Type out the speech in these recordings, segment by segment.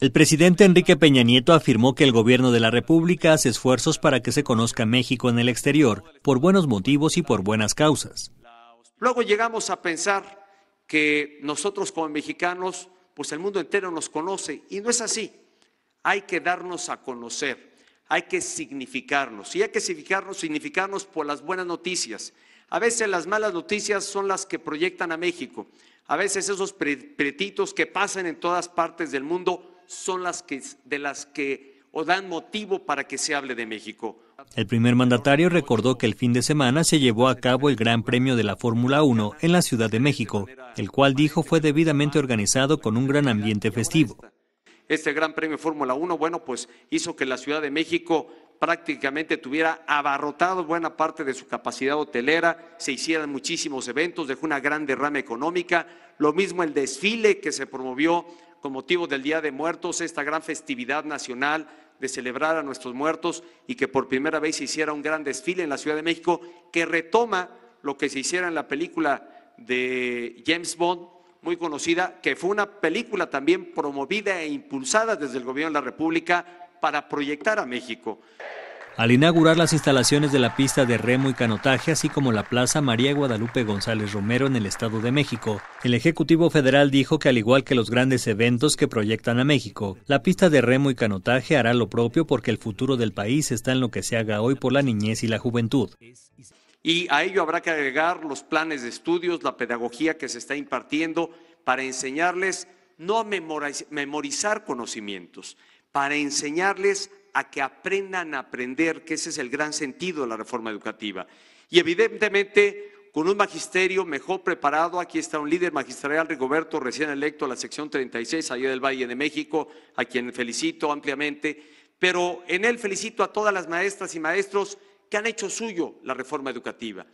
El presidente Enrique Peña Nieto afirmó que el gobierno de la República hace esfuerzos para que se conozca México en el exterior, por buenos motivos y por buenas causas. Luego llegamos a pensar que nosotros como mexicanos, pues el mundo entero nos conoce y no es así. Hay que darnos a conocer, hay que significarnos y hay que significarnos, significarnos por las buenas noticias. A veces las malas noticias son las que proyectan a México. A veces esos pretitos que pasan en todas partes del mundo son las que, de las que dan motivo para que se hable de México. El primer mandatario recordó que el fin de semana se llevó a cabo el Gran Premio de la Fórmula 1 en la Ciudad de México, el cual dijo fue debidamente organizado con un gran ambiente festivo. Este Gran Premio Fórmula 1, bueno, pues hizo que la Ciudad de México prácticamente tuviera abarrotado buena parte de su capacidad hotelera, se hicieran muchísimos eventos, dejó una gran derrama económica, lo mismo el desfile que se promovió con motivo del Día de Muertos, esta gran festividad nacional de celebrar a nuestros muertos y que por primera vez se hiciera un gran desfile en la Ciudad de México que retoma lo que se hiciera en la película de James Bond, muy conocida, que fue una película también promovida e impulsada desde el Gobierno de la República para proyectar a México al inaugurar las instalaciones de la pista de remo y canotaje, así como la Plaza María Guadalupe González Romero en el Estado de México. El Ejecutivo Federal dijo que al igual que los grandes eventos que proyectan a México, la pista de remo y canotaje hará lo propio porque el futuro del país está en lo que se haga hoy por la niñez y la juventud. Y a ello habrá que agregar los planes de estudios, la pedagogía que se está impartiendo para enseñarles no a memorizar conocimientos, para enseñarles a que aprendan a aprender, que ese es el gran sentido de la reforma educativa. Y evidentemente, con un magisterio mejor preparado, aquí está un líder magisterial, Rigoberto, recién electo a la sección 36, allá del Valle de México, a quien felicito ampliamente, pero en él felicito a todas las maestras y maestros que han hecho suyo la reforma educativa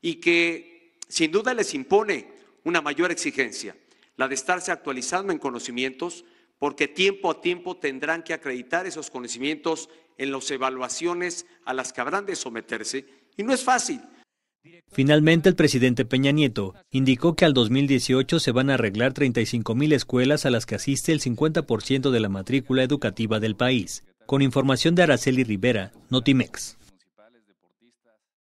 y que sin duda les impone una mayor exigencia, la de estarse actualizando en conocimientos, porque tiempo a tiempo tendrán que acreditar esos conocimientos en las evaluaciones a las que habrán de someterse, y no es fácil. Finalmente, el presidente Peña Nieto indicó que al 2018 se van a arreglar 35.000 escuelas a las que asiste el 50% de la matrícula educativa del país. Con información de Araceli Rivera, Notimex.